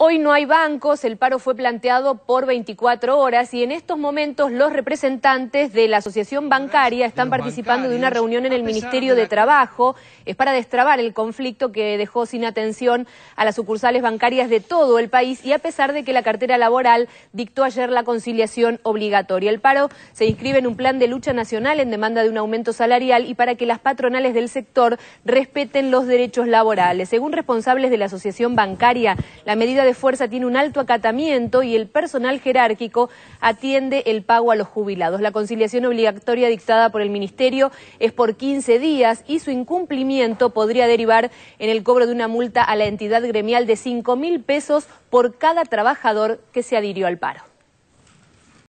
Hoy no hay bancos, el paro fue planteado por 24 horas y en estos momentos los representantes de la Asociación Bancaria están participando de una reunión en el Ministerio de Trabajo. Es para destrabar el conflicto que dejó sin atención a las sucursales bancarias de todo el país y a pesar de que la cartera laboral dictó ayer la conciliación obligatoria. El paro se inscribe en un plan de lucha nacional en demanda de un aumento salarial y para que las patronales del sector respeten los derechos laborales. Según responsables de la Asociación Bancaria, la medida de de fuerza tiene un alto acatamiento y el personal jerárquico atiende el pago a los jubilados. La conciliación obligatoria dictada por el Ministerio es por 15 días y su incumplimiento podría derivar en el cobro de una multa a la entidad gremial de cinco mil pesos por cada trabajador que se adhirió al paro.